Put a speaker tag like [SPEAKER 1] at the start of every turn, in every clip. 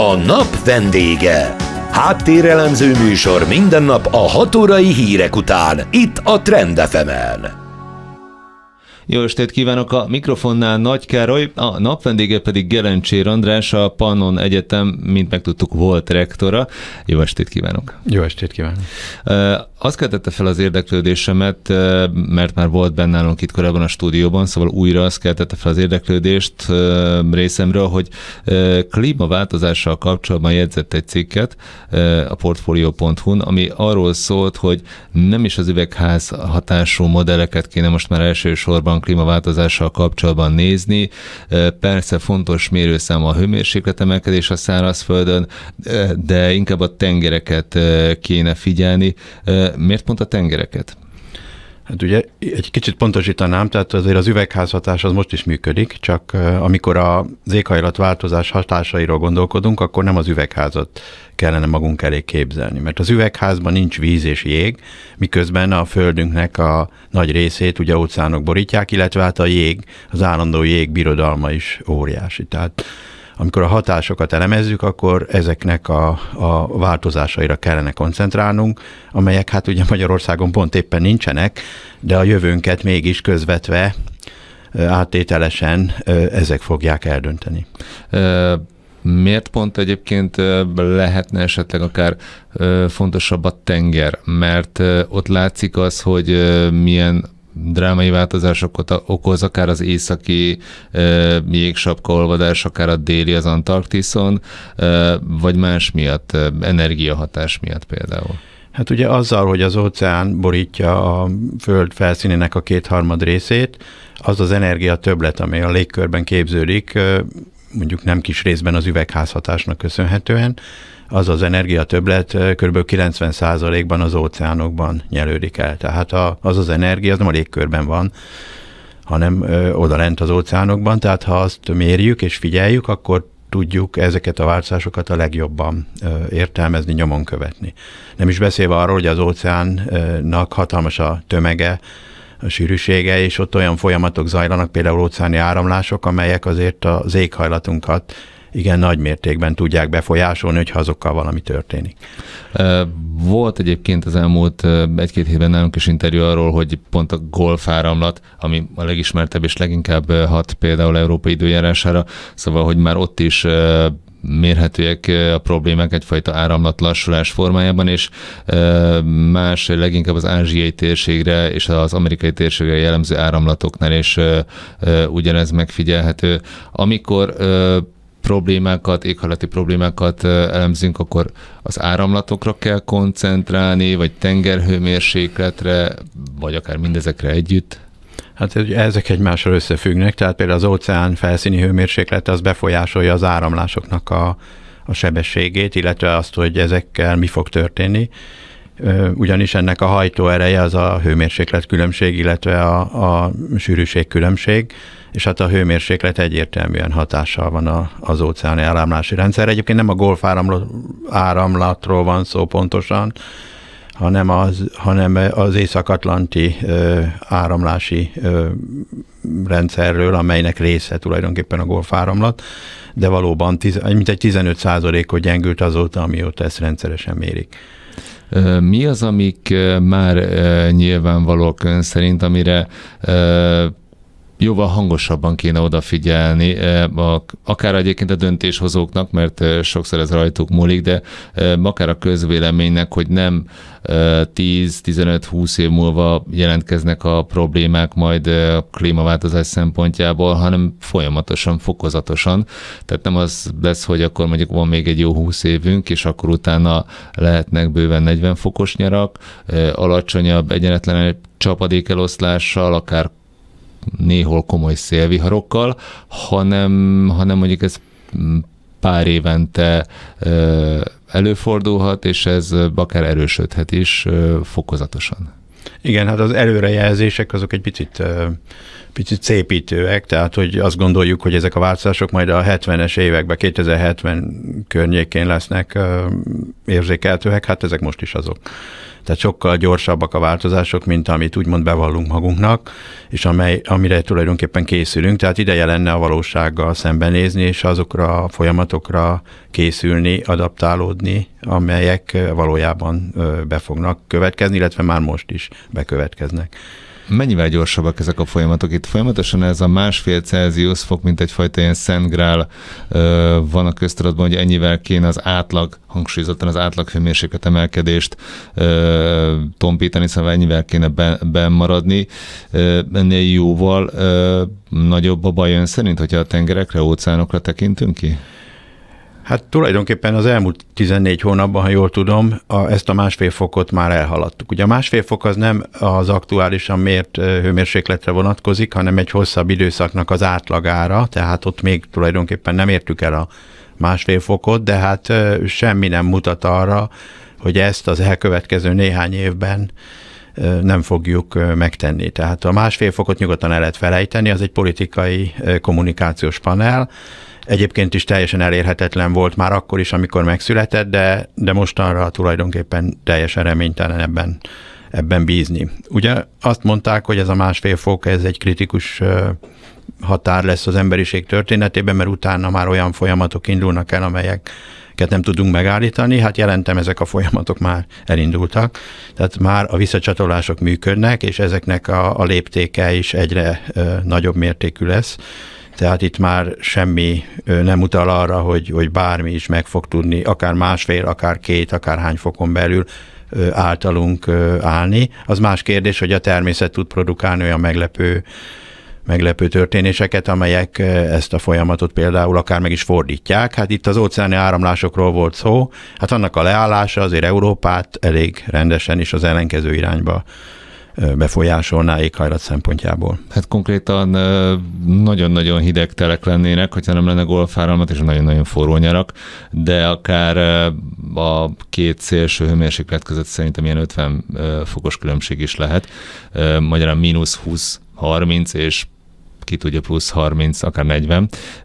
[SPEAKER 1] a nap vendége. Háttérelemző műsor minden nap a 6 órai hírek után, itt a Trendefemen. Jó estét kívánok a mikrofonnál Nagy Károly, a nap pedig Gelencsér András, a Pannon Egyetem, mint megtudtuk, volt rektora. Jó estét kívánok! Jó estét kívánok! Azt keltette fel az érdeklődésemet, mert már volt bennálunk itt korábban a stúdióban, szóval újra azt keltette fel az érdeklődést részemről, hogy klímaváltozással kapcsolatban jegyzett egy cikket a portfolio.hu-n, ami arról szólt, hogy nem is az üvegház hatású modelleket kéne most már elsősorban van klímaváltozással kapcsolatban nézni. Persze fontos mérőszám a hőmérséklet emelkedés a szárazföldön, de inkább a tengereket kéne
[SPEAKER 2] figyelni. Miért pont a tengereket? Hát ugye egy kicsit pontosítanám, tehát azért az üvegházhatás az most is működik, csak amikor az éghajlatváltozás hatásairól gondolkodunk, akkor nem az üvegházat kellene magunk elé képzelni, mert az üvegházban nincs víz és jég, miközben a földünknek a nagy részét ugye óceánok borítják, illetve hát a jég, az állandó jég birodalma is óriási. Tehát amikor a hatásokat elemezzük, akkor ezeknek a, a változásaira kellene koncentrálnunk, amelyek hát ugye Magyarországon pont éppen nincsenek, de a jövőnket mégis közvetve áttételesen ezek fogják eldönteni. Miért pont egyébként lehetne esetleg akár fontosabb
[SPEAKER 1] a tenger? Mert ott látszik az, hogy milyen drámai változásokat okoz, akár az északi e, jégsapkaolvadás, akár a déli az
[SPEAKER 2] Antarktiszon, vagy más miatt, energiahatás miatt például. Hát ugye azzal, hogy az óceán borítja a föld felszínének a kétharmad részét, az az energia többlet, ami a légkörben képződik, mondjuk nem kis részben az üvegházhatásnak köszönhetően, az az energiatöblet kb. 90%-ban az óceánokban nyelődik el. Tehát az az energia, az nem a légkörben van, hanem odalent az óceánokban, tehát ha azt mérjük és figyeljük, akkor tudjuk ezeket a változásokat a legjobban értelmezni, nyomon követni. Nem is beszélve arról, hogy az óceánnak hatalmas a tömege, a sűrűsége, és ott olyan folyamatok zajlanak, például óceáni áramlások, amelyek azért az éghajlatunkat igen nagy mértékben tudják befolyásolni, hogyha azokkal valami történik. Volt egyébként az elmúlt egy-két hétben nálunk is interjú arról, hogy pont a golf áramlat,
[SPEAKER 1] ami a legismertebb és leginkább hat például európai időjárására, szóval, hogy már ott is mérhetőek a problémák egyfajta áramlat lassulás formájában, és más leginkább az ázsiai térségre és az amerikai térségre jellemző áramlatoknál is ugyanez megfigyelhető. Amikor problémákat, éghajlati problémákat elemzünk, akkor az áramlatokra kell koncentrálni,
[SPEAKER 2] vagy tengerhőmérsékletre, vagy akár mindezekre együtt? Hát ezek egymással összefüggnek, tehát például az óceán felszíni hőmérséklet az befolyásolja az áramlásoknak a, a sebességét, illetve azt, hogy ezekkel mi fog történni. Ugyanis ennek a hajtóereje az a hőmérséklet különbség, illetve a, a sűrűség különbség és hát a hőmérséklet egyértelműen hatással van a, az óceáni áramlási rendszer. Egyébként nem a golf áramlatról van szó pontosan, hanem az, hanem az észak-atlanti áramlási ö, rendszerről, amelynek része tulajdonképpen a áramlat, de valóban tiz, mintegy 15%-ot gyengült azóta, amióta ezt rendszeresen mérik. Mi az, amik már nyilvánvalók ön szerint, amire
[SPEAKER 1] jóval hangosabban kéne odafigyelni, e, akár egyébként a döntéshozóknak, mert e, sokszor ez rajtuk múlik, de e, akár a közvéleménynek, hogy nem 10-15-20 év múlva jelentkeznek a problémák majd a klímaváltozás szempontjából, hanem folyamatosan, fokozatosan. Tehát nem az lesz, hogy akkor mondjuk van még egy jó 20 évünk, és akkor utána lehetnek bőven 40 fokos nyarak, alacsonyabb, egyenetlenebb csapadékeloszlással, akár néhol komoly szélviharokkal, hanem, hanem mondjuk ez pár évente előfordulhat, és ez akár erősödhet is fokozatosan.
[SPEAKER 2] Igen, hát az előrejelzések azok egy picit, picit szépítőek, tehát hogy azt gondoljuk, hogy ezek a változások majd a 70-es években, 2070 környékén lesznek érzékeltőek, hát ezek most is azok. Tehát sokkal gyorsabbak a változások, mint amit úgymond bevallunk magunknak, és amely, amire tulajdonképpen készülünk. Tehát ideje lenne a valósággal szembenézni, és azokra a folyamatokra készülni, adaptálódni, amelyek valójában be fognak következni, illetve már most is bekövetkeznek. Mennyivel gyorsabbak ezek a
[SPEAKER 1] folyamatok? Itt folyamatosan ez a másfél Celsius fok, mint egyfajta ilyen grál van a köztudatban, hogy ennyivel kéne az átlag, hangsúlyozottan az átlag hőmérséklet emelkedést tompítani, szóval ennyivel kéne benn maradni. Ennél
[SPEAKER 2] jóval nagyobb a baj ön szerint, hogyha a tengerekre, óceánokra tekintünk ki? Hát tulajdonképpen az elmúlt 14 hónapban, ha jól tudom, a, ezt a másfél fokot már elhaladtuk. Ugye a másfél fok az nem az aktuálisan mért hőmérsékletre vonatkozik, hanem egy hosszabb időszaknak az átlagára, tehát ott még tulajdonképpen nem értük el a másfél fokot, de hát semmi nem mutat arra, hogy ezt az elkövetkező néhány évben nem fogjuk megtenni. Tehát a másfél fokot nyugodtan el lehet felejteni, az egy politikai kommunikációs panel, Egyébként is teljesen elérhetetlen volt már akkor is, amikor megszületett, de, de mostanra tulajdonképpen teljesen reménytelen ebben, ebben bízni. Ugye azt mondták, hogy ez a másfél fok, ez egy kritikus határ lesz az emberiség történetében, mert utána már olyan folyamatok indulnak el, amelyek nem tudunk megállítani, hát jelentem ezek a folyamatok már elindultak, tehát már a visszacsatolások működnek, és ezeknek a, a léptéke is egyre ö, nagyobb mértékű lesz tehát itt már semmi nem utal arra, hogy, hogy bármi is meg fog tudni, akár másfél, akár két, akár hány fokon belül általunk állni. Az más kérdés, hogy a természet tud produkálni olyan meglepő meglepő történéseket, amelyek ezt a folyamatot például akár meg is fordítják. Hát itt az óceáni áramlásokról volt szó, hát annak a leállása azért Európát elég rendesen is az ellenkező irányba befolyásolná éghajlat szempontjából. Hát
[SPEAKER 1] konkrétan nagyon-nagyon hideg telek lennének, hogyha nem lenne golfáramlat, és nagyon-nagyon forró nyarak, de akár a két szélső hőmérséklet között szerintem ilyen 50 fokos különbség is lehet. Magyarán mínusz 20, 30 és ki tudja, plusz 30, akár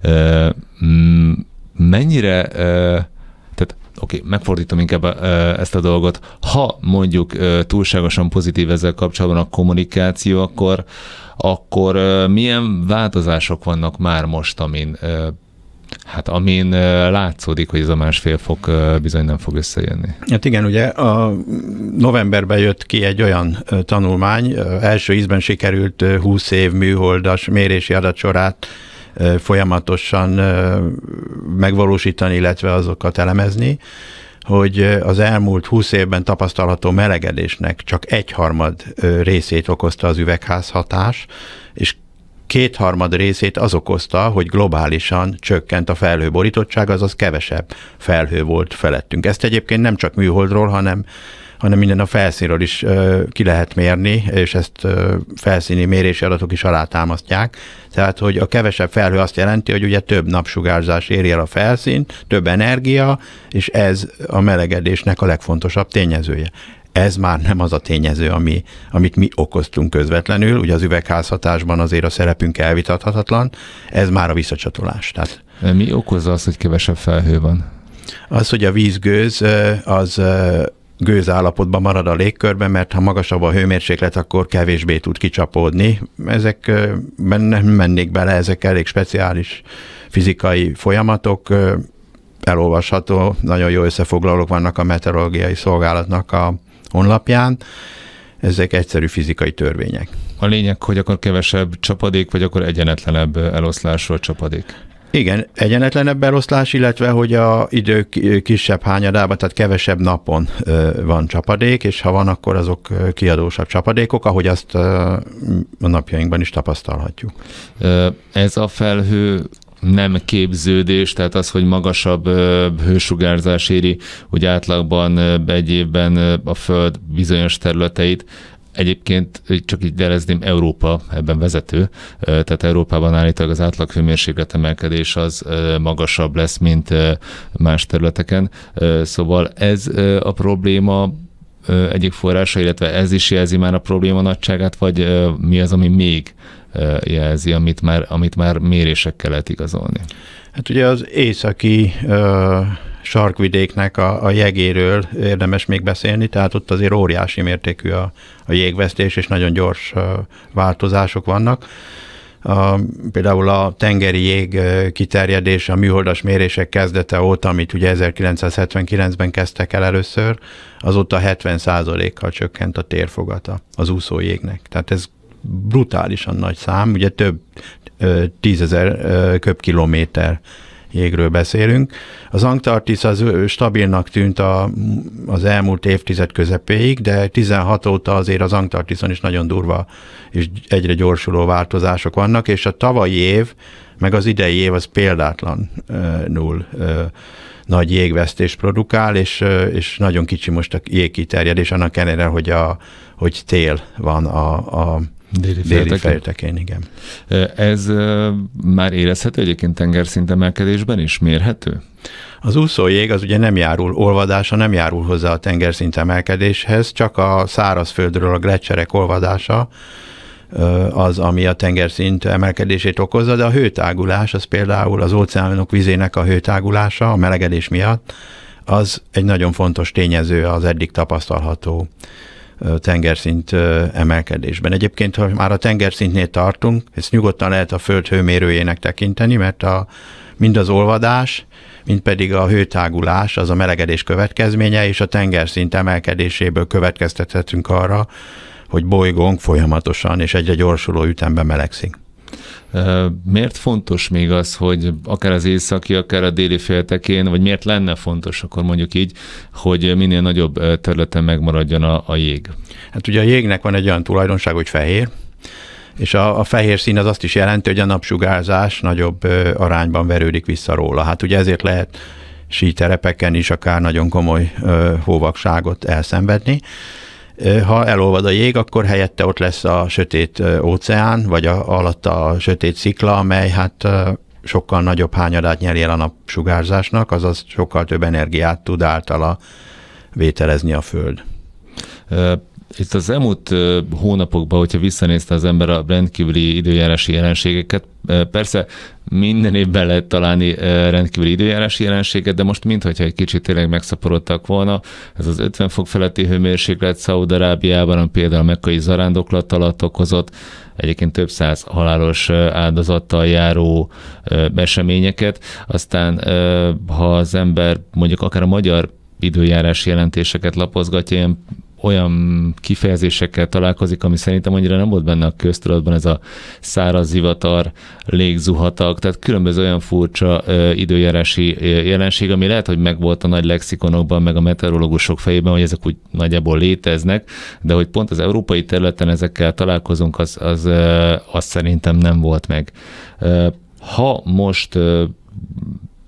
[SPEAKER 1] 40. Mennyire oké, okay, megfordítom inkább ezt a dolgot. Ha mondjuk túlságosan pozitív ezzel kapcsolatban a kommunikáció, akkor, akkor milyen változások vannak már most, amin Hát amin látszódik, hogy ez a másfél fok bizony nem fog összejönni.
[SPEAKER 2] Hát igen, ugye a novemberben jött ki egy olyan tanulmány, első ízben sikerült 20 év műholdas mérési adatsorát folyamatosan megvalósítani, illetve azokat elemezni, hogy az elmúlt 20 évben tapasztalható melegedésnek csak egyharmad részét okozta az üvegházhatás, és kétharmad részét az okozta, hogy globálisan csökkent a felhőborítottság, azaz kevesebb felhő volt felettünk. Ezt egyébként nem csak műholdról, hanem hanem minden a felszínről is ki lehet mérni, és ezt felszíni mérési adatok is alátámasztják. Tehát, hogy a kevesebb felhő azt jelenti, hogy ugye több napsugárzás éri el a felszín, több energia, és ez a melegedésnek a legfontosabb tényezője ez már nem az a tényező, ami, amit mi okoztunk közvetlenül, ugye az üvegházhatásban azért a szerepünk elvitathatatlan, ez már a visszacsatolás. Tehát, mi okozza azt, hogy kevesebb
[SPEAKER 1] felhő van?
[SPEAKER 2] Az, hogy a vízgőz az gőz állapotban marad a légkörben, mert ha magasabb a hőmérséklet, akkor kevésbé tud kicsapódni. Ezek nem mennék bele, ezek elég speciális fizikai folyamatok, elolvasható, nagyon jó összefoglalók vannak a meteorológiai szolgálatnak a honlapján. Ezek egyszerű fizikai törvények.
[SPEAKER 1] A lényeg, hogy akkor kevesebb csapadék, vagy akkor egyenetlenebb eloszlású a csapadék?
[SPEAKER 2] Igen, egyenetlenebb eloszlás, illetve hogy a idő kisebb hányadában, tehát kevesebb napon van csapadék, és ha van, akkor azok kiadósabb csapadékok, ahogy azt a napjainkban is tapasztalhatjuk.
[SPEAKER 1] Ez a felhő nem képződés, tehát az, hogy magasabb hősugárzás éri, hogy átlagban egy évben a Föld bizonyos területeit, Egyébként csak így jelezném, Európa ebben vezető, tehát Európában állítólag az átlag hőmérséklet emelkedés az magasabb lesz, mint más területeken. Szóval ez a probléma, egyik forrása, illetve ez is jelzi már a probléma nagyságát, vagy mi az, ami még
[SPEAKER 2] jelzi, amit már, amit már mérésekkel lehet igazolni? Hát ugye az északi uh sarkvidéknek a, a jegéről érdemes még beszélni, tehát ott azért óriási mértékű a, a jégvesztés, és nagyon gyors változások vannak. A, például a tengeri jég kiterjedés, a műholdas mérések kezdete óta, amit ugye 1979-ben kezdtek el először, azóta 70%-kal csökkent a térfogata az úszó jégnek. Tehát ez brutálisan nagy szám, ugye több tízezer köbkilométer jégről beszélünk. Az Antarktisz az stabilnak tűnt a, az elmúlt évtized közepéig, de 16 óta azért az Antarktiszon is nagyon durva és egyre gyorsuló változások vannak, és a tavalyi év, meg az idei év az null nagy jégvesztés produkál, és, és nagyon kicsi most a jégkiterjedés, annak ellenére, hogy, a, hogy tél van a, a Déli, Déli fejtekén. fejtekén, igen. Ez már érezhető egyébként tengerszint emelkedésben is? Mérhető? Az úszójég az ugye nem járul, olvadása nem járul hozzá a tengerszint emelkedéshez, csak a szárazföldről a gletszerek olvadása, az, ami a tengerszint emelkedését okozza, de a hőtágulás, az például az óceánok vizének a hőtágulása a melegedés miatt, az egy nagyon fontos tényező az eddig tapasztalható tengerszint emelkedésben. Egyébként, ha már a tengerszintnél tartunk, ezt nyugodtan lehet a föld hőmérőjének tekinteni, mert a, mind az olvadás, mint pedig a hőtágulás, az a melegedés következménye, és a tengerszint emelkedéséből következtethetünk arra, hogy bolygónk folyamatosan és egyre gyorsuló ütemben melegszik. Miért fontos még az, hogy akár az északi, akár a déli
[SPEAKER 1] féltekén, vagy miért lenne fontos, akkor mondjuk így, hogy minél nagyobb területen megmaradjon
[SPEAKER 2] a, a jég? Hát ugye a jégnek van egy olyan tulajdonság, hogy fehér, és a, a fehér szín az azt is jelenti, hogy a napsugárzás nagyobb arányban verődik vissza róla. Hát ugye ezért lehet síterepeken is akár nagyon komoly hóvakságot elszenvedni ha elolvad a jég, akkor helyette ott lesz a sötét óceán, vagy a, alatta a sötét szikla, amely hát sokkal nagyobb hányadát nyeri el a napsugárzásnak, azaz sokkal több energiát tud általa vételezni a Föld.
[SPEAKER 1] Itt az elmúlt hónapokban, hogyha visszanézte az ember a rendkívüli időjárási jelenségeket, persze minden évben lehet találni rendkívüli időjárási jelenséget, de most mintha egy kicsit tényleg megszaporodtak volna. Ez az 50 fok feletti hőmérséklet Szaúd-Arábiában, ami például mekkai zarándoklat alatt okozott, egyébként több száz halálos áldozattal járó eseményeket. Aztán ha az ember mondjuk akár a magyar időjárás jelentéseket lapozgatja, ilyen olyan kifejezésekkel találkozik, ami szerintem annyira nem volt benne a köztudatban, ez a száraz zivatar, légzuhatag, tehát különböző olyan furcsa ö, időjárási jelenség, ami lehet, hogy megvolt a nagy lexikonokban, meg a meteorológusok fejében, hogy ezek úgy nagyjából léteznek, de hogy pont az európai területen ezekkel találkozunk, az, az, ö, az szerintem nem volt meg. Ö, ha most ö,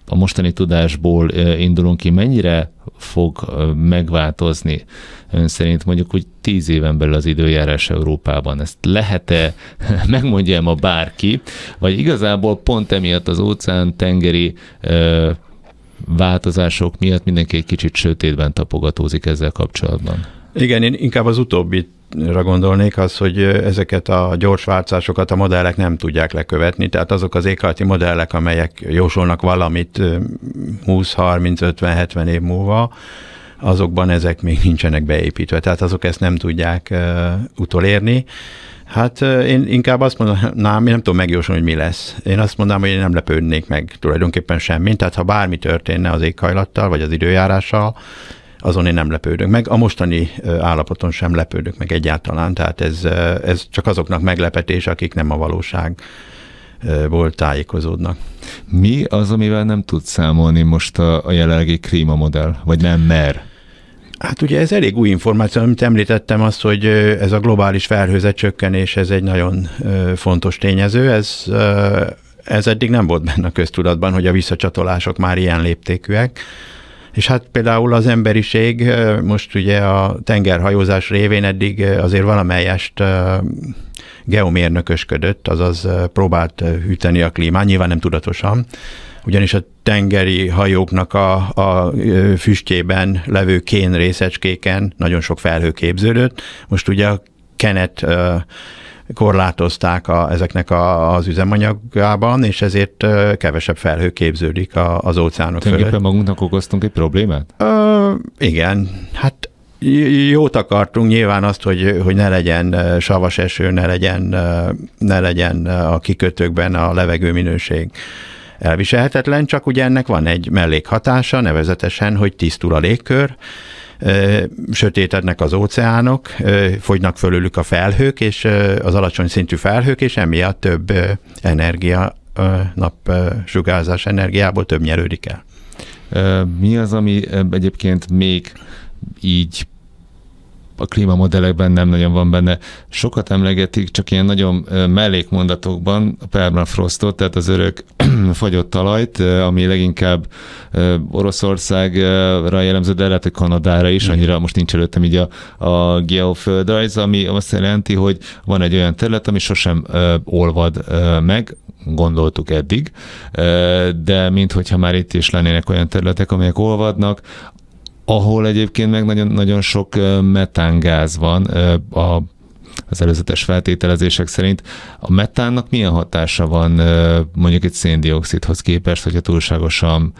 [SPEAKER 1] a mostani tudásból indulunk ki, mennyire fog megváltozni ön szerint mondjuk úgy tíz éven belül az időjárás Európában? Ezt lehet-e, megmondja ma bárki, vagy igazából pont emiatt az óceán tengeri ö, változások miatt mindenki egy kicsit sötétben tapogatózik ezzel kapcsolatban?
[SPEAKER 2] Igen, én inkább az utóbbit ra gondolnék, az, hogy ezeket a gyors változásokat a modellek nem tudják lekövetni, tehát azok az éghajlati modellek, amelyek jósolnak valamit 20, 30, 50, 70 év múlva, azokban ezek még nincsenek beépítve, tehát azok ezt nem tudják uh, utolérni. Hát uh, én inkább azt mondanám, én nem tudom megjósolni, hogy mi lesz. Én azt mondanám, hogy én nem lepődnék meg tulajdonképpen semmit. tehát ha bármi történne az éghajlattal, vagy az időjárással, azon én nem lepődök meg. A mostani állapoton sem lepődök meg egyáltalán, tehát ez, ez csak azoknak meglepetés, akik nem a valóság volt tájékozódnak. Mi az, amivel nem tud számolni most a, a jelenlegi klímamodell, vagy nem mer? Hát ugye ez elég új információ, amit említettem, az, hogy ez a globális felhőzet csökkenés, ez egy nagyon fontos tényező, ez, ez eddig nem volt benne a köztudatban, hogy a visszacsatolások már ilyen léptékűek. És hát például az emberiség most ugye a tengerhajózás révén eddig azért valamelyest geomérnökösködött, azaz próbált hűteni a klímát, nyilván nem tudatosan, ugyanis a tengeri hajóknak a, a füstjében levő kén részecskéken nagyon sok felhő képződött. Most ugye a kenet korlátozták a, ezeknek a, az üzemanyagában, és ezért kevesebb felhő képződik a, az óceánok Tényleg fölött. magunknak okoztunk egy problémát? Ö, igen, hát jót akartunk nyilván azt, hogy, hogy ne legyen savas eső, ne legyen, ne legyen a kikötőkben a levegő minőség elviselhetetlen, csak ugye ennek van egy mellékhatása, nevezetesen, hogy tisztul a légkör, sötétednek az óceánok, fogynak fölülük a felhők, és az alacsony szintű felhők, és emiatt több energia, napsugárzás energiából több nyerődik el. Mi az, ami egyébként még így
[SPEAKER 1] a klímamodellekben nem nagyon van benne. Sokat emlegetik, csak ilyen nagyon mellékmondatokban a permafrostot, tehát az örök fagyott talajt, ami leginkább Oroszországra jellemző, de lehet, hogy Kanadára is, annyira most nincs előttem így a, a geoföldrajz, ami azt jelenti, hogy van egy olyan terület, ami sosem olvad meg, gondoltuk eddig, de minthogyha már itt is lennének olyan területek, amelyek olvadnak, ahol egyébként meg nagyon, nagyon sok metángáz van a az előzetes feltételezések szerint. A metánnak milyen hatása van mondjuk egy széndiokszidhoz képest, hogyha túlságosan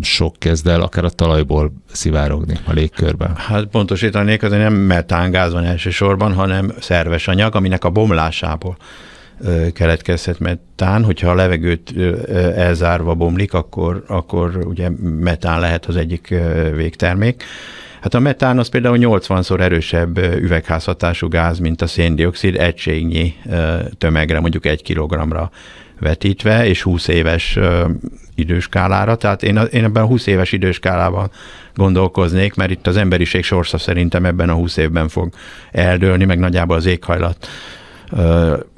[SPEAKER 2] sok kezd el akár a
[SPEAKER 1] talajból szivárogni a
[SPEAKER 2] légkörben? Hát pontosítanék, hogy nem metángáz van elsősorban, hanem szerves anyag, aminek a bomlásából keletkezhet, tán, hogyha a levegőt elzárva bomlik, akkor, akkor ugye metán lehet az egyik végtermék. Hát a metán az például 80-szor erősebb üvegházhatású gáz, mint a széndiokszid egységnyi tömegre, mondjuk egy kilogramra vetítve, és 20 éves időskálára. Tehát én, én ebben a 20 éves időskálában gondolkoznék, mert itt az emberiség sorsa szerintem ebben a 20 évben fog eldőlni, meg nagyjából az éghajlat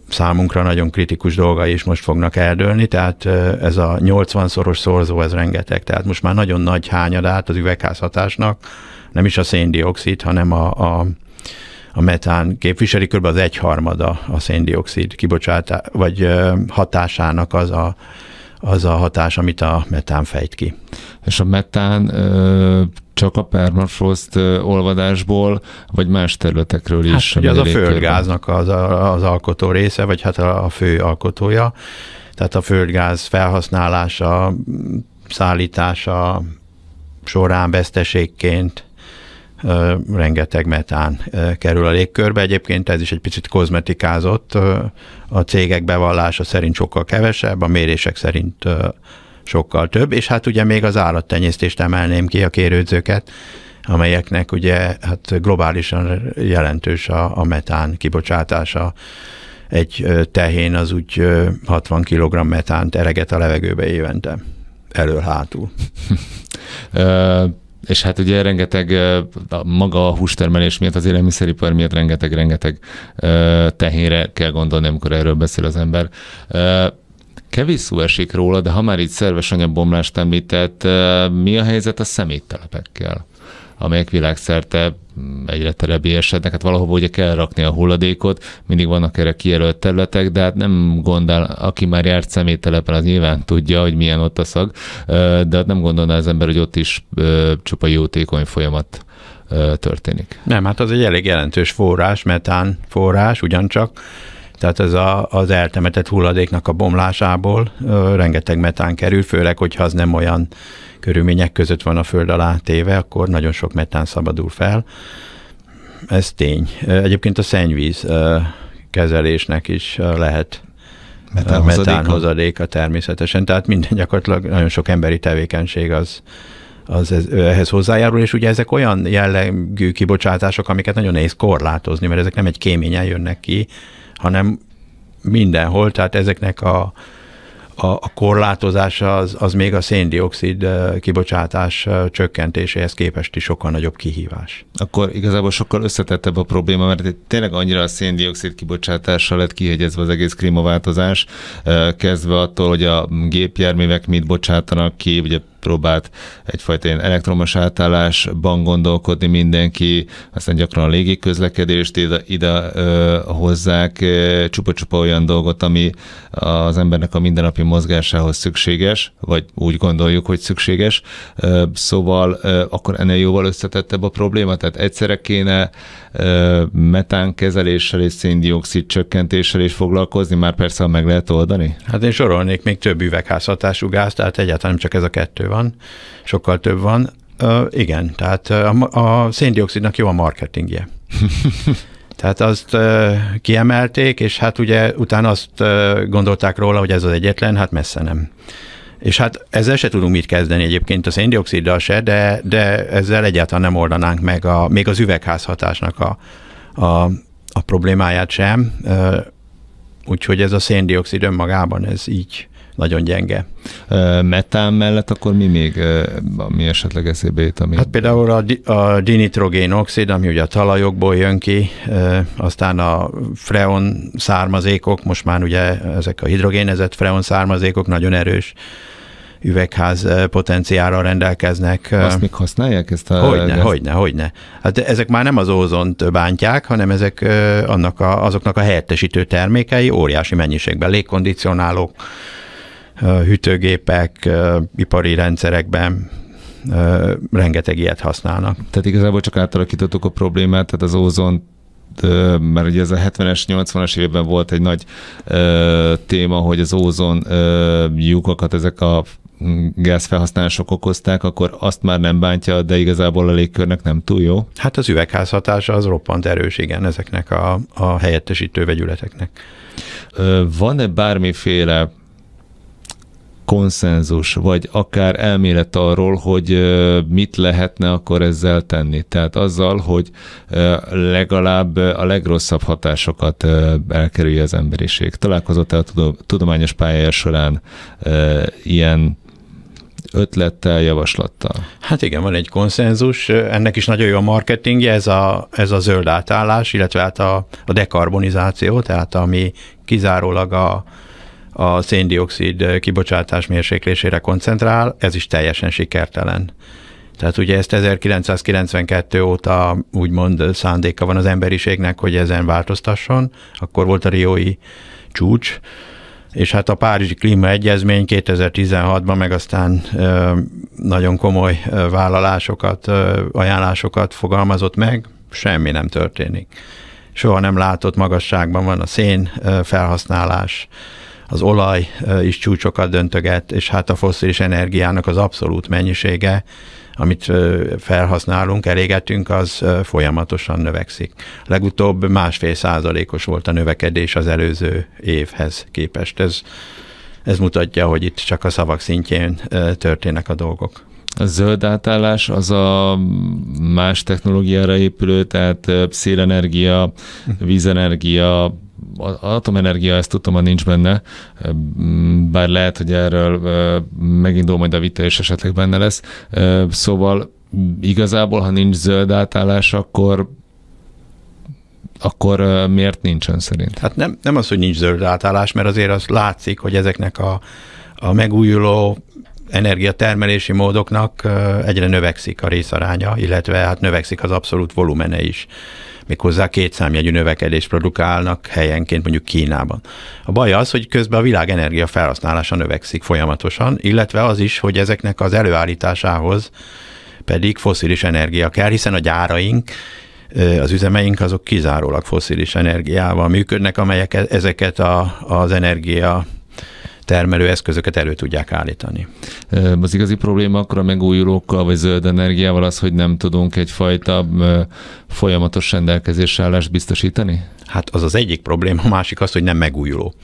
[SPEAKER 2] számunkra nagyon kritikus dolgai is most fognak eldőlni, tehát ez a 80-szoros szorzó, ez rengeteg, tehát most már nagyon nagy hányadát az üvegházhatásnak, nem is a széndiokszid, hanem a, a a metán képviseli, kb. az egyharmada a széndiokszid kibocsátá, vagy hatásának az a, az a hatás, amit a metán fejt ki és a metán csak a permafrost olvadásból,
[SPEAKER 1] vagy más területekről hát, is. Ugye az a földgáznak
[SPEAKER 2] az, a, az alkotó része, vagy hát a, a fő alkotója. Tehát a földgáz felhasználása, szállítása során veszteségként rengeteg metán kerül a légkörbe. Egyébként ez is egy picit kozmetikázott. A cégek bevallása szerint sokkal kevesebb, a mérések szerint sokkal több, és hát ugye még az állattenyésztést emelném ki, a kérődzőket, amelyeknek ugye hát globálisan jelentős a, a metán kibocsátása. Egy tehén az úgy 60 kg metánt ereget a levegőbe évente, elől-hátul. és hát ugye rengeteg maga a hústermelés miatt, az
[SPEAKER 1] élelmiszeripar miatt rengeteg-rengeteg tehénre kell gondolni, amikor erről beszél az ember kevés szó esik róla, de ha már itt szerves anyagbomlást említett, mi a helyzet a szeméttelepekkel? amelyek világszerte mm, egyre esetnek, hát valahova ugye kell rakni a hulladékot, mindig vannak erre kijelölt területek, de hát nem gondol, aki már járt személytelepen, az nyilván tudja, hogy milyen ott a szag, de hát nem gondolná
[SPEAKER 2] az ember, hogy ott is csupa jótékony folyamat történik. Nem, hát az egy elég jelentős forrás, metán forrás ugyancsak, tehát ez a, az eltemetett hulladéknak a bomlásából ö, rengeteg metán kerül, főleg, hogyha az nem olyan körülmények között van a föld alá téve, akkor nagyon sok metán szabadul fel. Ez tény. Egyébként a szennyvíz ö, kezelésnek is ö, lehet metánhozadéka. természetesen, tehát minden gyakorlatilag nagyon sok emberi tevékenység az az ez, ehhez hozzájárul, és ugye ezek olyan jellegű kibocsátások, amiket nagyon nehéz korlátozni, mert ezek nem egy kéményen jönnek ki, hanem mindenhol, tehát ezeknek a, a, a korlátozása az, az még a széndiokszid kibocsátás csökkentéséhez képest is sokkal nagyobb kihívás. Akkor igazából sokkal
[SPEAKER 1] összetettebb a probléma, mert tényleg annyira a széndiokszid kibocsátással lett kihegyezve az egész klímaváltozás, kezdve attól, hogy a gépjárművek mit bocsátanak ki, ugye próbált egyfajta ilyen elektromos átállásban gondolkodni mindenki, aztán gyakran a légiközlekedést ide, ide ö, hozzák, csupa-csupa olyan dolgot, ami az embernek a mindennapi mozgásához szükséges, vagy úgy gondoljuk, hogy szükséges. Ö, szóval ö, akkor ennél jóval összetettebb a probléma, tehát egyszerre kéne ö, metánkezeléssel és széndiokszid csökkentéssel is foglalkozni, már persze meg
[SPEAKER 2] lehet oldani? Hát én sorolnék még több üvegházhatású gáz, tehát egyáltalán nem csak ez a kettő van, sokkal több van. Uh, igen, tehát a, a széndiokszidnak jó a marketingje. Tehát azt uh, kiemelték, és hát ugye utána azt uh, gondolták róla, hogy ez az egyetlen, hát messze nem. És hát ezzel se tudunk mit kezdeni egyébként, a széndioksziddal se, de, de ezzel egyáltalán nem oldanánk meg a, még az üvegházhatásnak a, a, a problémáját sem. úgyhogy ez a széndiokszid önmagában, ez így nagyon gyenge. Metán mellett akkor mi még, mi esetleg eszébe jut? Ami... Hát például a, a dinitrogén oxid, ami ugye a talajokból jön ki, aztán a freon származékok, most már ugye ezek a hidrogénezett freon származékok nagyon erős üvegház potenciára rendelkeznek. Azt még
[SPEAKER 1] használják ezt a... Hogyne, ezt... hogyne,
[SPEAKER 2] hogyne. Hát ezek már nem az ózont bántják, hanem ezek annak a, azoknak a helyettesítő termékei, óriási mennyiségben légkondicionálók, hűtőgépek, ipari rendszerekben rengeteg ilyet használnak. Tehát igazából csak átalakítottuk a problémát, tehát az
[SPEAKER 1] ózont mert ugye ez a 70-es, 80-as évben volt egy nagy ö, téma, hogy az ózon ö, lyukokat ezek a mm, gázfelhasználások okozták,
[SPEAKER 2] akkor azt már nem bántja, de igazából a légkörnek nem túl jó. Hát az üvegházhatása az roppant erős, igen, ezeknek a, a helyettesítő vegyületeknek. Van-e
[SPEAKER 1] bármiféle konszenzus, vagy akár elmélet arról, hogy mit lehetne akkor ezzel tenni. Tehát azzal, hogy legalább a legrosszabb hatásokat elkerülje az emberiség. Találkozott e a
[SPEAKER 2] tudományos pályája során ilyen ötlettel, javaslattal? Hát igen, van egy konszenzus, ennek is nagyon jó a marketingje, ez a, ez a zöld átállás, illetve hát a, a dekarbonizáció, tehát ami kizárólag a, a széndiokszid kibocsátás mérséklésére koncentrál, ez is teljesen sikertelen. Tehát ugye ezt 1992 óta úgymond szándéka van az emberiségnek, hogy ezen változtasson, akkor volt a Riói csúcs, és hát a Párizsi Klímaegyezmény 2016-ban meg aztán nagyon komoly vállalásokat, ajánlásokat fogalmazott meg, semmi nem történik. Soha nem látott magasságban van a szén felhasználás, az olaj is csúcsokat döntöget, és hát a foszilis energiának az abszolút mennyisége, amit felhasználunk, elégetünk, az folyamatosan növekszik. Legutóbb másfél százalékos volt a növekedés az előző évhez képest. Ez, ez mutatja, hogy itt csak a szavak szintjén történnek a dolgok. A zöld átállás az a más technológiára épülő, tehát
[SPEAKER 1] szélenergia, hm. vízenergia, atomenergia, ezt tudom, nincs benne, bár lehet, hogy erről megindul majd a vita, és esetleg benne lesz. Szóval igazából, ha nincs zöld átállás, akkor
[SPEAKER 2] akkor miért nincsen szerint? Hát nem, nem az, hogy nincs zöld átállás, mert azért az látszik, hogy ezeknek a, a megújuló energiatermelési módoknak egyre növekszik a részaránya, illetve hát növekszik az abszolút volumene is méghozzá kétszámjegyű növekedést produkálnak helyenként mondjuk Kínában. A baj az, hogy közben a világ energia felhasználása növekszik folyamatosan, illetve az is, hogy ezeknek az előállításához pedig foszilis energia kell, hiszen a gyáraink az üzemeink azok kizárólag foszilis energiával működnek, amelyek e-, ezeket a, az energia termelő eszközöket elő tudják állítani. Az igazi probléma akkor a
[SPEAKER 1] megújulókkal vagy zöld energiával az, hogy nem tudunk egyfajta folyamatos
[SPEAKER 2] rendelkezésre állást biztosítani? Hát az az egyik probléma, a másik az, hogy nem megújuló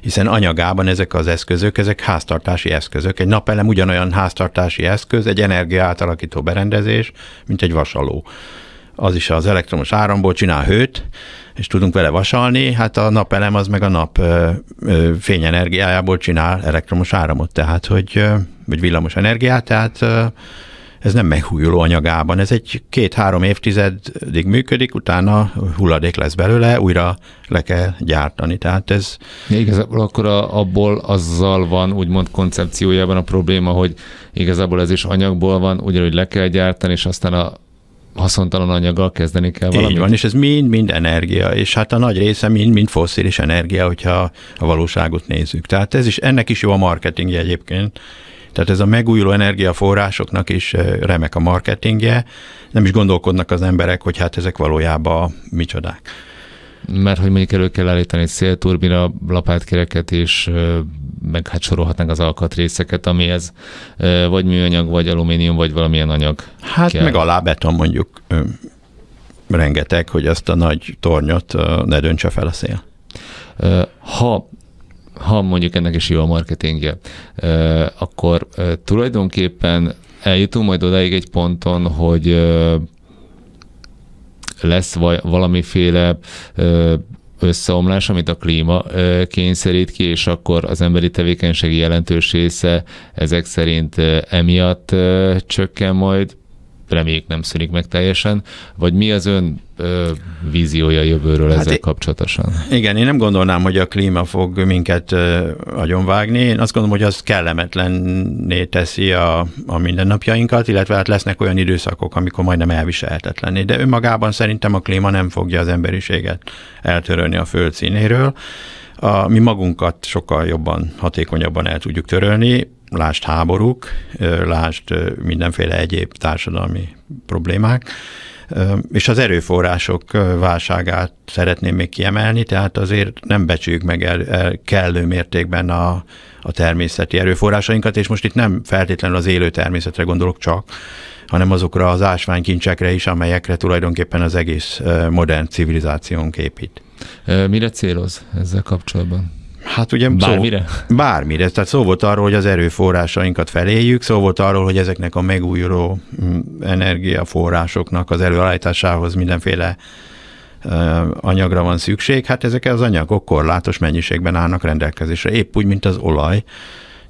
[SPEAKER 2] hiszen anyagában ezek az eszközök, ezek háztartási eszközök. Egy napelem ugyanolyan háztartási eszköz, egy energia átalakító berendezés, mint egy vasaló az is az elektromos áramból csinál hőt, és tudunk vele vasalni, hát a napelem az meg a nap ö, ö, fényenergiájából csinál elektromos áramot, tehát hogy, ö, vagy villamos energiát, tehát ö, ez nem meghújuló anyagában, ez egy két-három évtizedig működik, utána hulladék lesz belőle, újra le kell gyártani. Tehát ez... igazából akkor
[SPEAKER 1] a, abból azzal van úgymond koncepciójában a probléma, hogy igazából ez is anyagból
[SPEAKER 2] van, ugyanúgy le kell gyártani, és aztán a haszontalan anyaggal kezdeni kell valamit. Így van, és ez mind-mind energia, és hát a nagy része mind-mind fosszilis energia, hogyha a valóságot nézzük. Tehát ez is, ennek is jó a marketingje egyébként, tehát ez a megújuló energiaforrásoknak is eh, remek a marketingje. Nem is gondolkodnak az emberek, hogy hát ezek valójában micsodák. Mert hogy mondjuk elő kell állítani
[SPEAKER 1] szélturbina
[SPEAKER 2] lapátkereket
[SPEAKER 1] és eh, meg hát sorolhatnánk az alkatrészeket, amihez vagy műanyag, vagy alumínium,
[SPEAKER 2] vagy valamilyen anyag Hát kell. meg a lábeton mondjuk rengeteg, hogy ezt a nagy tornyot ne döntse fel a szél. Ha
[SPEAKER 1] ha mondjuk ennek is jó a marketingje, akkor tulajdonképpen eljutunk majd odáig egy ponton, hogy lesz valamiféle összeomlás, amit a klíma kényszerít ki, és akkor az emberi tevékenységi jelentős része ezek szerint emiatt csökken majd, reméljük nem szűnik meg teljesen, vagy mi az ön ö, víziója a jövőről hát ezzel én, kapcsolatosan?
[SPEAKER 2] Igen, én nem gondolnám, hogy a klíma fog minket nagyon agyonvágni. Én azt gondolom, hogy az kellemetlenné teszi a, a mindennapjainkat, illetve hát lesznek olyan időszakok, amikor majdnem elviselhetetlenné. De önmagában szerintem a klíma nem fogja az emberiséget eltörölni a föld színéről. A, mi magunkat sokkal jobban, hatékonyabban el tudjuk törölni lást háborúk, lást mindenféle egyéb társadalmi problémák, és az erőforrások válságát szeretném még kiemelni, tehát azért nem becsüljük meg el, el kellő mértékben a, a természeti erőforrásainkat, és most itt nem feltétlenül az élő természetre gondolok csak, hanem azokra az ásványkincsekre is, amelyekre tulajdonképpen az egész modern civilizációnk épít. Mire céloz ezzel kapcsolatban?
[SPEAKER 1] Hát ugye bármire?
[SPEAKER 2] Szó, bármire. Tehát szó volt arról, hogy az erőforrásainkat feléljük, szó volt arról, hogy ezeknek a megújuló mm, energiaforrásoknak az előállításához mindenféle anyagra van szükség, hát ezek az anyagok korlátos mennyiségben állnak rendelkezésre, épp úgy, mint az olaj.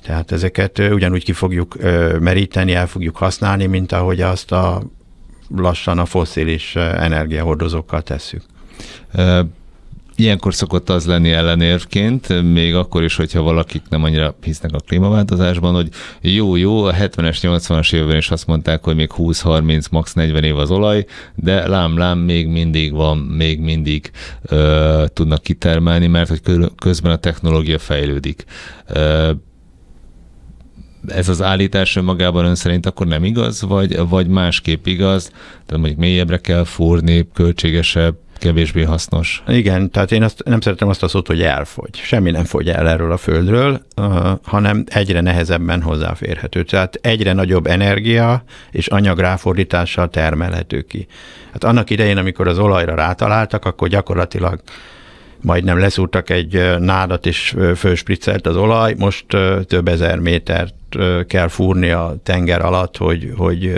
[SPEAKER 2] Tehát ezeket ugyanúgy ki fogjuk meríteni, el fogjuk használni, mint ahogy azt a lassan a foszilis energiahordozókkal tesszük. Ilyenkor szokott az lenni ellenérvként, még akkor is,
[SPEAKER 1] hogyha valakik nem annyira hisznek a klímaváltozásban, hogy jó, jó, a 70-es, 80-as évben is azt mondták, hogy még 20-30, max 40 év az olaj, de lám, lám, még mindig van, még mindig ö, tudnak kitermelni, mert hogy közben a technológia fejlődik. Ö, ez az állítás önmagában ön szerint akkor nem igaz, vagy, vagy másképp igaz, tehát mondjuk mélyebbre kell fúrni, költségesebb, kevésbé hasznos.
[SPEAKER 2] Igen, tehát én azt, nem szeretem azt a szót, hogy elfogy. Semmi nem fogy el erről a földről, hanem egyre nehezebben hozzáférhető. Tehát egyre nagyobb energia és anyag ráfordítással termelhető ki. Hát annak idején, amikor az olajra rátaláltak, akkor gyakorlatilag majdnem leszúrtak egy nádat és főspriccelt az olaj, most több ezer métert kell fúrni a tenger alatt, hogy, hogy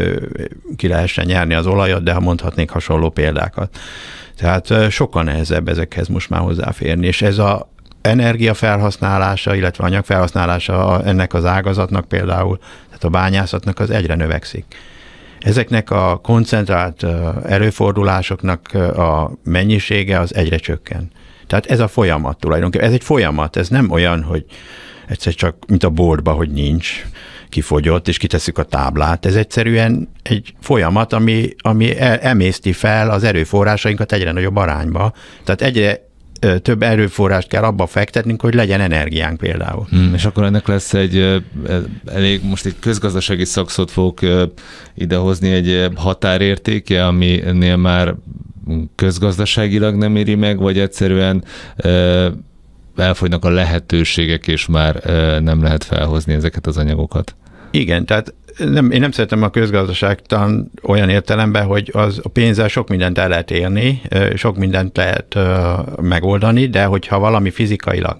[SPEAKER 2] ki lehessen nyerni az olajat, de ha mondhatnék hasonló példákat. Tehát sokkal nehezebb ezekhez most már hozzáférni, és ez a felhasználása, illetve felhasználása ennek az ágazatnak például, tehát a bányászatnak az egyre növekszik. Ezeknek a koncentrált erőfordulásoknak a mennyisége az egyre csökken. Tehát ez a folyamat tulajdonképpen. Ez egy folyamat, ez nem olyan, hogy egyszer csak, mint a boltba, hogy nincs, kifogyott, és kiteszük a táblát. Ez egyszerűen egy folyamat, ami, ami emészti fel az erőforrásainkat egyre nagyobb arányba. Tehát egyre több erőforrást kell abba fektetnünk, hogy legyen energiánk például. Hmm, és
[SPEAKER 1] akkor ennek lesz egy e, elég, most egy közgazdasági szakszót fogok idehozni, egy határértéke, aminél már közgazdaságilag nem éri meg, vagy egyszerűen elfogynak a lehetőségek,
[SPEAKER 2] és már nem lehet felhozni ezeket az anyagokat? Igen, tehát nem, én nem szeretem a közgazdaságtan olyan értelemben, hogy az a pénzzel sok mindent el lehet érni, sok mindent lehet megoldani, de hogyha valami fizikailag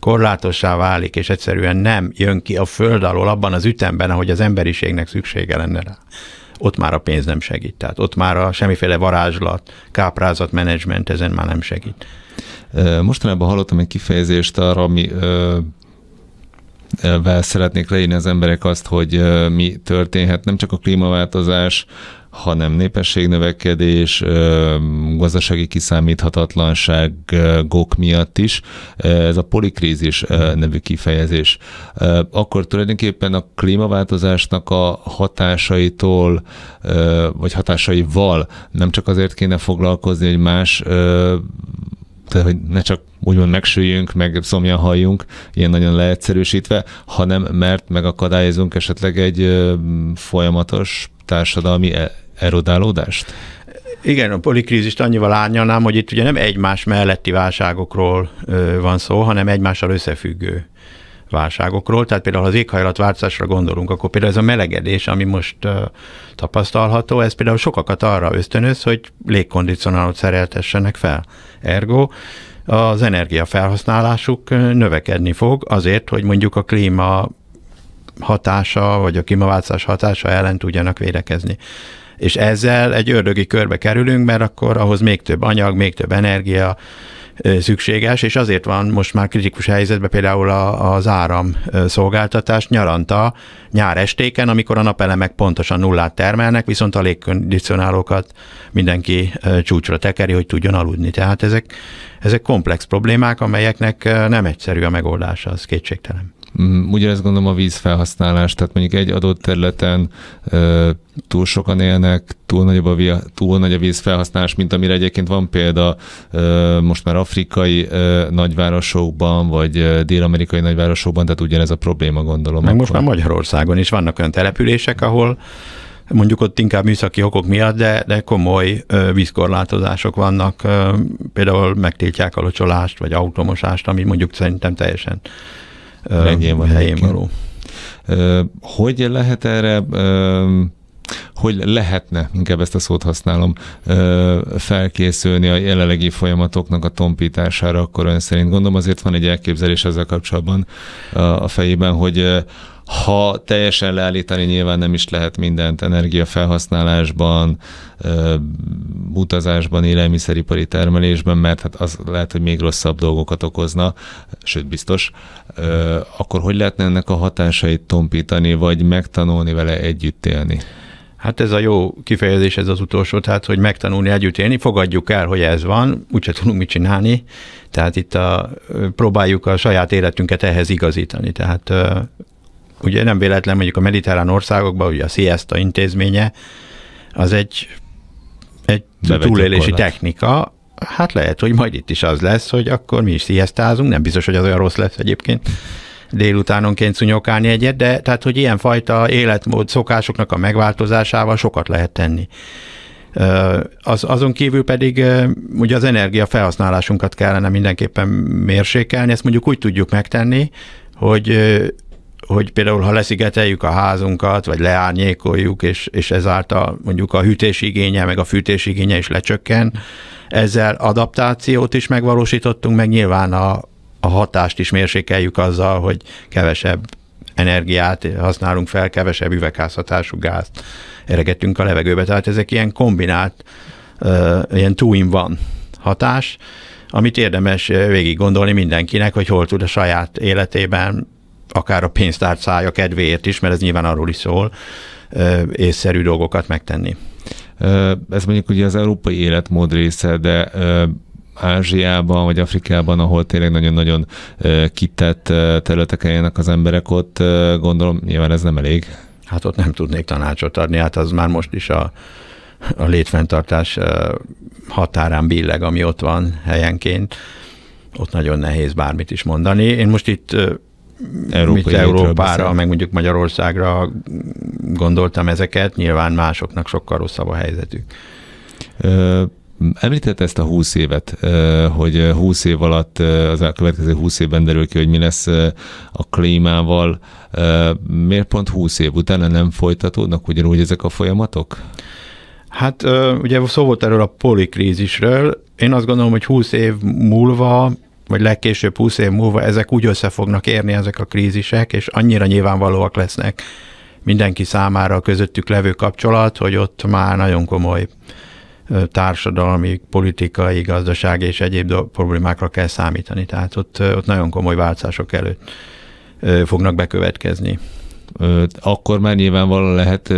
[SPEAKER 2] korlátossá válik, és egyszerűen nem jön ki a föld alól abban az ütemben, ahogy az emberiségnek szüksége lenne rá, ott már a pénz nem segít. Tehát ott már a semmiféle varázslat, káprázat, menedzsment ezen már nem segít. Mostanában hallottam egy kifejezést arra, ami
[SPEAKER 1] amivel szeretnék leírni az emberek azt, hogy mi történhet, nem csak a klímaváltozás, hanem népességnövekedés, gazdasági kiszámíthatatlanságok miatt is. Ez a polikrízis nevű kifejezés. Akkor tulajdonképpen a klímaváltozásnak a hatásaitól, vagy hatásaival nem csak azért kéne foglalkozni, hogy más tehát hogy ne csak úgymond megsüljünk, meg szomjan halljunk, ilyen nagyon leegyszerűsítve, hanem mert megakadályozunk esetleg egy folyamatos társadalmi e- erodálódást?
[SPEAKER 2] Igen, a polikrízist annyival árnyalnám, hogy itt ugye nem egymás melletti válságokról van szó, hanem egymással összefüggő válságokról. Tehát például ha az éghajlatváltozásra gondolunk, akkor például ez a melegedés, ami most uh, tapasztalható, ez például sokakat arra ösztönöz, hogy légkondicionálót szereltessenek fel. Ergo az energiafelhasználásuk növekedni fog azért, hogy mondjuk a klíma hatása, vagy a klímaváltozás hatása ellen tudjanak védekezni. És ezzel egy ördögi körbe kerülünk, mert akkor ahhoz még több anyag, még több energia, szükséges, és azért van most már kritikus helyzetben például a, az áram szolgáltatás nyaranta, nyár estéken, amikor a napelemek pontosan nullát termelnek, viszont a légkondicionálókat mindenki csúcsra tekeri, hogy tudjon aludni. Tehát ezek, ezek komplex problémák, amelyeknek nem egyszerű a megoldása, az kétségtelen.
[SPEAKER 1] Mm, ugyanezt gondolom a vízfelhasználás, tehát mondjuk egy adott területen túl sokan élnek, túl, nagyobb a, via, túl nagy a vízfelhasználás, mint amire egyébként van példa most már afrikai nagyvárosokban, vagy dél-amerikai
[SPEAKER 2] nagyvárosokban, tehát ugyanez a probléma gondolom. Meg most már Magyarországon is vannak olyan települések, ahol mondjuk ott inkább műszaki okok miatt, de, de komoly ö, vízkorlátozások vannak, ö, például megtiltják a locsolást, vagy automosást, ami mondjuk szerintem teljesen Rendjén van. Helyén való. Hogy lehet erre
[SPEAKER 1] hogy lehetne, inkább ezt a szót használom, felkészülni a jelenlegi folyamatoknak a tompítására, akkor ön szerint gondolom azért van egy elképzelés ezzel kapcsolatban a fejében, hogy ha teljesen leállítani nyilván nem is lehet mindent energiafelhasználásban, utazásban, élelmiszeripari termelésben, mert hát az lehet, hogy még rosszabb dolgokat okozna, sőt biztos,
[SPEAKER 2] ö, akkor hogy lehetne ennek a hatásait tompítani, vagy megtanulni vele együtt élni? Hát ez a jó kifejezés, ez az utolsó, tehát hogy megtanulni együtt élni, fogadjuk el, hogy ez van, úgyse tudunk mit csinálni, tehát itt a, próbáljuk a saját életünket ehhez igazítani, tehát ugye nem véletlen mondjuk a mediterrán országokban, ugye a Siesta intézménye, az egy, egy túlélési korlát. technika, hát lehet, hogy majd itt is az lesz, hogy akkor mi is sziasztázunk, nem biztos, hogy az olyan rossz lesz egyébként délutánonként szunyokálni egyet, de tehát, hogy ilyen fajta életmód szokásoknak a megváltozásával sokat lehet tenni. Az, azon kívül pedig ugye az energia felhasználásunkat kellene mindenképpen mérsékelni, ezt mondjuk úgy tudjuk megtenni, hogy hogy például ha leszigeteljük a házunkat, vagy leárnyékoljuk, és, és ezáltal mondjuk a hűtés igénye, meg a fűtés igénye is lecsökken, ezzel adaptációt is megvalósítottunk, meg nyilván a, a hatást is mérsékeljük azzal, hogy kevesebb energiát használunk fel, kevesebb üvegházhatású gázt eregetünk a levegőbe. Tehát ezek ilyen kombinált, ilyen two van hatás, amit érdemes végig gondolni mindenkinek, hogy hol tud a saját életében akár a pénztárcája kedvéért is, mert ez nyilván arról is szól, észszerű dolgokat megtenni. Ez mondjuk ugye az európai életmód része, de
[SPEAKER 1] Ázsiában vagy Afrikában, ahol tényleg nagyon-nagyon kitett
[SPEAKER 2] területeken élnek az emberek, ott gondolom nyilván ez nem elég. Hát ott nem tudnék tanácsot adni, hát az már most is a, a létfenntartás határán billeg, ami ott van helyenként. Ott nagyon nehéz bármit is mondani. Én most itt
[SPEAKER 1] Európai Európára, meg
[SPEAKER 2] mondjuk Magyarországra gondoltam ezeket, nyilván másoknak sokkal rosszabb a helyzetük. Ö, Említett ezt a 20
[SPEAKER 1] évet, hogy 20 év alatt, az a következő 20 évben derül ki, hogy mi lesz a klímával. Miért pont 20 év utána nem folytatódnak ugyanúgy
[SPEAKER 2] ezek a folyamatok? Hát ugye szó volt erről a polikrízisről. Én azt gondolom, hogy 20 év múlva vagy legkésőbb 20 év múlva ezek úgy össze fognak érni ezek a krízisek, és annyira nyilvánvalóak lesznek mindenki számára a közöttük levő kapcsolat, hogy ott már nagyon komoly társadalmi, politikai, gazdasági és egyéb problémákra kell számítani. Tehát ott, ott nagyon komoly változások előtt fognak bekövetkezni akkor már nyilvánvalóan lehet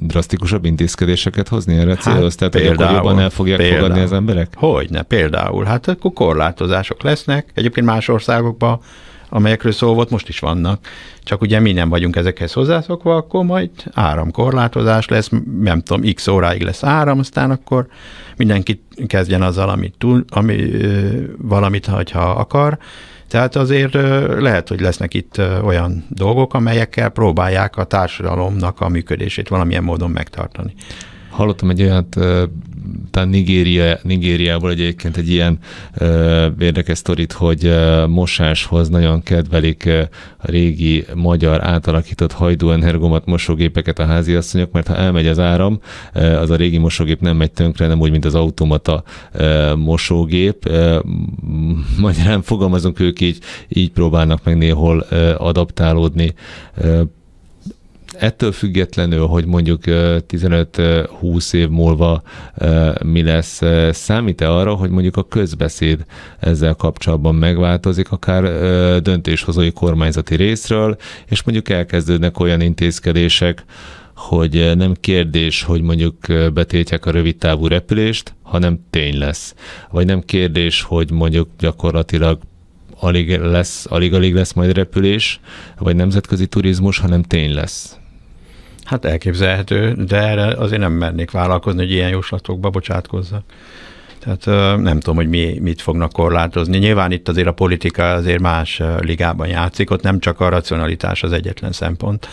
[SPEAKER 2] drasztikusabb
[SPEAKER 1] intézkedéseket hozni erre hát, célhoz? Tehát, például, hogy akkor jobban el fogják például. fogadni az
[SPEAKER 2] emberek? Hogyne, például. Hát akkor korlátozások lesznek. Egyébként más országokban amelyekről szó volt, most is vannak. Csak ugye mi nem vagyunk ezekhez hozzászokva, akkor majd áramkorlátozás lesz, nem tudom, x óráig lesz áram, aztán akkor mindenki kezdjen azzal, amit túl, ami, valamit, ha akar, tehát azért lehet, hogy lesznek itt olyan dolgok, amelyekkel próbálják a társadalomnak a működését valamilyen módon megtartani hallottam
[SPEAKER 1] egy olyat, talán Nigéria,
[SPEAKER 2] Nigériából
[SPEAKER 1] egyébként egy ilyen érdekes sztorit, hogy mosáshoz nagyon kedvelik a régi magyar átalakított hajdúenhergomat mosógépeket a háziasszonyok, mert ha elmegy az áram, az a régi mosógép nem megy tönkre, nem úgy, mint az automata mosógép. magyarán fogalmazunk, ők így, így próbálnak meg néhol adaptálódni ettől függetlenül, hogy mondjuk 15-20 év múlva mi lesz, számít-e arra, hogy mondjuk a közbeszéd ezzel kapcsolatban megváltozik, akár döntéshozói kormányzati részről, és mondjuk elkezdődnek olyan intézkedések, hogy nem kérdés, hogy mondjuk betétják a rövidtávú repülést, hanem tény lesz. Vagy nem kérdés, hogy mondjuk gyakorlatilag alig lesz, alig-alig lesz majd repülés, vagy nemzetközi turizmus, hanem tény lesz.
[SPEAKER 2] Hát elképzelhető, de erre azért nem mernék vállalkozni, hogy ilyen jóslatokba bocsátkozzak. Tehát nem tudom, hogy mi, mit fognak korlátozni. Nyilván itt azért a politika azért más ligában játszik, ott nem csak a racionalitás az egyetlen szempont,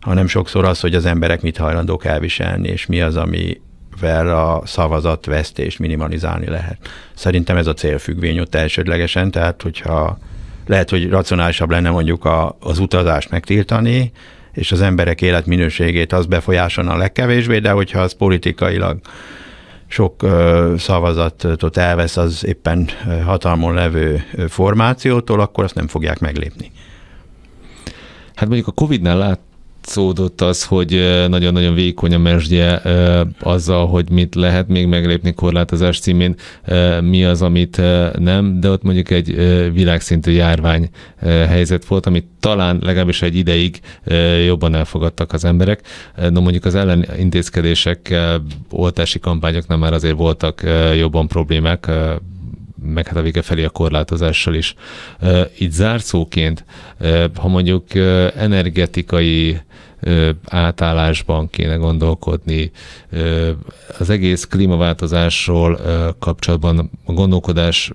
[SPEAKER 2] hanem sokszor az, hogy az emberek mit hajlandók elviselni, és mi az, amivel a szavazatvesztést minimalizálni lehet. Szerintem ez a célfüggvény ott elsődlegesen, tehát hogyha lehet, hogy racionálisabb lenne mondjuk a, az utazást megtiltani, és az emberek életminőségét az befolyásolna a legkevésbé, de hogyha az politikailag sok szavazatot elvesz az éppen hatalmon levő formációtól, akkor azt nem fogják meglépni. Hát mondjuk a Covid-nál lát, látszódott az, hogy nagyon-nagyon vékony
[SPEAKER 1] a mesdje azzal, hogy mit lehet még meglépni korlátozás címén, mi az, amit nem, de ott mondjuk egy világszintű járvány helyzet volt, amit talán legalábbis egy ideig jobban elfogadtak az emberek. No mondjuk az ellenintézkedések, oltási kampányoknál már azért voltak jobban problémák, meg hát a vége felé a korlátozással is. Itt zárszóként, ha mondjuk energetikai átállásban kéne gondolkodni. Az egész klímaváltozásról kapcsolatban a gondolkodás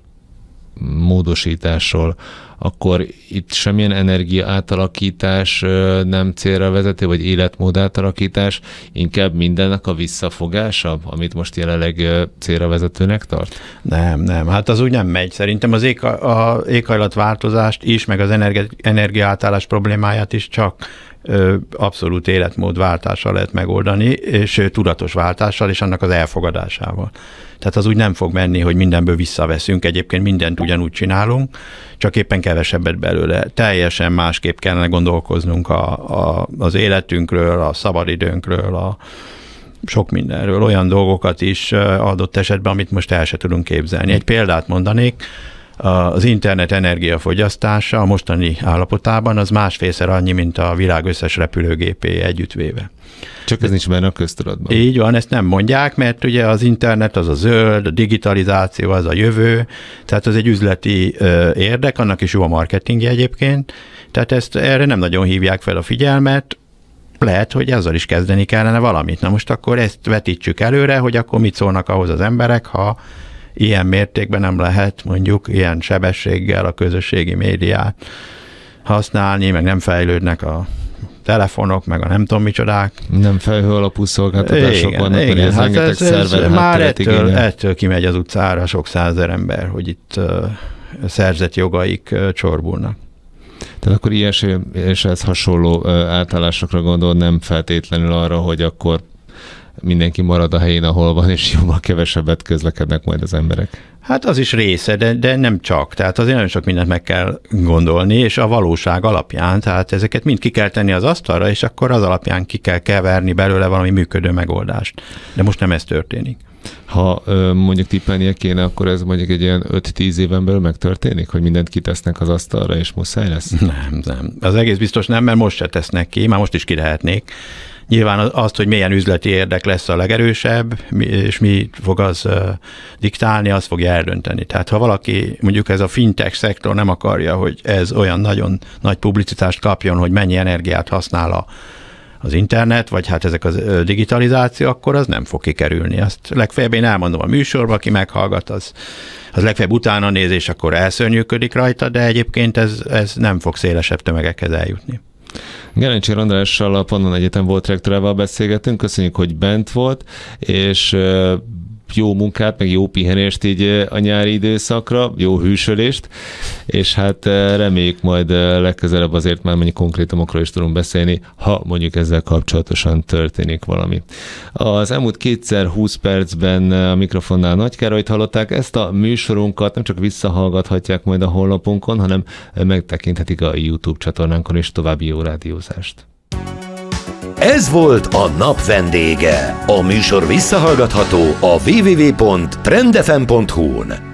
[SPEAKER 1] módosításról, akkor itt semmilyen energia átalakítás nem célra vezető, vagy életmód átalakítás,
[SPEAKER 2] inkább mindennek a visszafogása, amit most jelenleg célra vezetőnek tart? Nem, nem, hát az úgy nem megy. Szerintem az ég, a éghajlatváltozást is, meg az energi, energiaátállás problémáját is csak abszolút életmód váltással lehet megoldani, és tudatos váltással, és annak az elfogadásával. Tehát az úgy nem fog menni, hogy mindenből visszaveszünk, egyébként mindent ugyanúgy csinálunk, csak éppen kevesebbet belőle. Teljesen másképp kellene gondolkoznunk a, a, az életünkről, a szabadidőnkről, a, sok mindenről, olyan dolgokat is adott esetben, amit most el se tudunk képzelni. Egy példát mondanék, az internet energiafogyasztása a mostani állapotában az másfélszer annyi, mint a világ összes repülőgépé együttvéve. Csak ez nincs benne a köztudatban. Így van, ezt nem mondják, mert ugye az internet az a zöld, a digitalizáció az a jövő, tehát az egy üzleti érdek, annak is jó a marketingje egyébként, tehát ezt erre nem nagyon hívják fel a figyelmet, lehet, hogy ezzel is kezdeni kellene valamit. Na most akkor ezt vetítsük előre, hogy akkor mit szólnak ahhoz az emberek, ha ilyen mértékben nem lehet mondjuk ilyen sebességgel a közösségi médiát használni, meg nem fejlődnek a telefonok, meg a nem tudom micsodák. Nem felhő alapú szolgáltatások igen, vannak, igen, hát ez, ez már ettől, ettől kimegy az utcára sok százer ember, hogy itt uh, szerzett jogaik uh, csorbulnak.
[SPEAKER 1] Tehát akkor ilyes és ez hasonló általásokra gondol, nem feltétlenül arra, hogy akkor mindenki marad a helyén, ahol van, és jóval kevesebbet közlekednek majd az emberek.
[SPEAKER 2] Hát az is része, de, de nem csak. Tehát azért nagyon sok mindent meg kell gondolni, és a valóság alapján, tehát ezeket mind ki kell tenni az asztalra, és akkor az alapján ki kell keverni belőle valami működő megoldást. De most nem ez történik. Ha mondjuk tippelnie kéne, akkor ez mondjuk egy ilyen
[SPEAKER 1] 5-10 éven belül megtörténik, hogy mindent kitesznek az asztalra, és muszáj lesz? Nem,
[SPEAKER 2] nem. Az egész biztos nem, mert most se tesznek ki, már most is ki lehetnék. Nyilván azt, hogy milyen üzleti érdek lesz a legerősebb, és mi fog az diktálni, az fogja eldönteni. Tehát ha valaki, mondjuk ez a fintech szektor nem akarja, hogy ez olyan nagyon nagy publicitást kapjon, hogy mennyi energiát használ a az internet, vagy hát ezek a digitalizáció, akkor az nem fog kikerülni. Azt legfeljebb én elmondom a műsorba, aki meghallgat, az, az legfeljebb utána nézés, akkor elszörnyűködik rajta, de egyébként ez, ez nem fog szélesebb tömegekhez eljutni.
[SPEAKER 1] Gerencsér Andrással a Pannon Egyetem volt rektorával beszélgetünk. köszönjük, hogy bent volt, és jó munkát, meg jó pihenést így a nyári időszakra, jó hűsölést, és hát reméljük majd legközelebb azért már mondjuk konkrétumokról is tudunk beszélni, ha mondjuk ezzel kapcsolatosan történik valami. Az elmúlt kétszer 20 percben a mikrofonnál Nagy Károlyt hallották, ezt a műsorunkat nem csak visszahallgathatják majd a honlapunkon, hanem megtekinthetik a YouTube csatornánkon is további jó rádiózást. Ez volt a nap vendége. A műsor visszahallgatható a www.trendfm.hu-n.